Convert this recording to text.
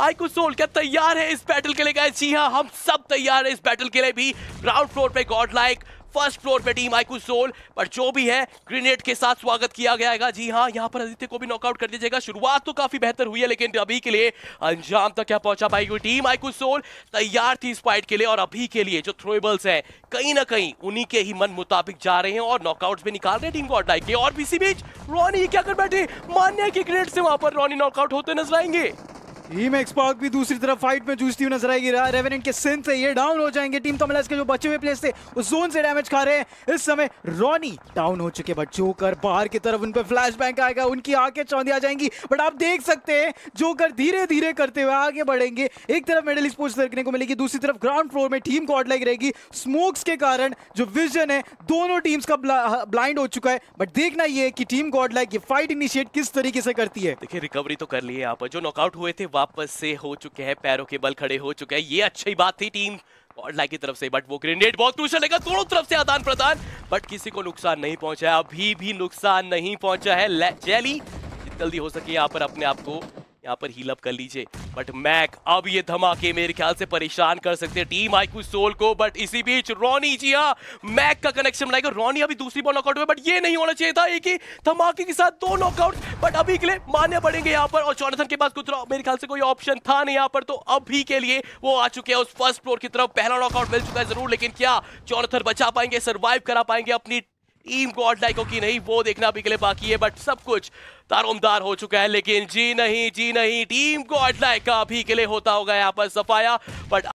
आईको soul क्या तैयार है इस बैटल के लिए गाइस जी हाँ हम सब तैयार है इस बैटल के लिए भी ग्राउंड फ्लोर पे गॉड लाइक फर्स्ट फ्लोर पे टीम आईकू सोल पर जो भी है ग्रेनेड के साथ स्वागत किया गया है जी हाँ यहाँ पर आदित्य को भी नॉकआउट कर दिया जाएगा शुरुआत तो काफी बेहतर हुई है लेकिन अभी के लिए अंजाम तक क्या पहुंचा पाएगी टीम आईकू सोल तैयार थी इस फाइट के लिए और अभी के लिए जो थ्रोएबल्स है कहीं ना कहीं उन्हीं के ही मन मुताबिक जा रहे हैं और नॉकआउट भी निकाल रहे हैं टीम गॉड लाइक के और इसी बीच रॉनी क्या कर बैठे मान्य की ग्रेड से वहां पर रॉनी नॉकआउट होते नजर आएंगे टीम पार्क भी दूसरी तरफ फाइट में जूझती हुई नजर आएगी रेवेनेंट के सिंध से ये डाउन हो जाएंगे टीम तमिलस के जो बचे हुए प्लेस थे उस जोन से डैमेज खा रहे हैं इस समय रॉनी डाउन हो चुके बट जोकर बाहर की तरफ उन पर फ्लैश बैंक आएगा उनकी आंखें चौंधी आ जाएंगी बट आप देख सकते हैं जोकर धीरे धीरे करते हुए आगे बढ़ेंगे एक तरफ मेडल स्पोर्ट्स देखने को मिलेगी दूसरी तरफ ग्राउंड फ्लोर में टीम कॉड लग रहेगी स्मोक्स के कारण जो विजन है दोनों टीम्स का ब्लाइंड हाँ, हो चुका है बट देखना यह है कि टीम गॉड लाइक ये फाइट इनिशिएट किस तरीके से करती है देखिए रिकवरी तो कर लिए है जो नॉकआउट हुए थे वापस से हो चुके हैं पैरों के बल खड़े हो चुके हैं ये अच्छी बात थी टीम गॉडलाइक की तरफ से बट वो ग्रेनेड बहुत क्रूशल लगा दोनों तरफ से आदान प्रदान बट किसी को नुकसान नहीं पहुंचा है अभी भी नुकसान नहीं पहुंचा है जल्दी हो सके यहाँ पर अपने आप को यहाँ पर हील अप कर लीजिए बट मैक अब ये धमाके मेरे ख्याल से परेशान कर सकते हैं टीम आई कुछ सोल को बट इसी बीच रोनी जी हाँ मैक का कनेक्शन बनाएगा रोनी अभी दूसरी बॉल नॉकआउट में बट ये नहीं होना चाहिए था एक ही धमाके के साथ दो नॉकआउट बट अभी के लिए मानने पड़ेंगे यहाँ पर और चौनाथन के पास कुछ मेरे ख्याल से कोई ऑप्शन था नहीं यहाँ पर तो अभी के लिए वो आ चुके हैं उस फर्स्ट फ्लोर की तरफ पहला नॉकआउट मिल चुका है जरूर लेकिन क्या चौनाथन बचा पाएंगे सर्वाइव करा पाएंगे अपनी टीम गॉड लाइक होगी नहीं वो देखना अभी के लिए बाकी है बट सब कुछ तारोमदार हो चुका है लेकिन जी नहीं जी नहीं टीम गॉड लाइक का के लिए होता होगा यहाँ पर सफाया बट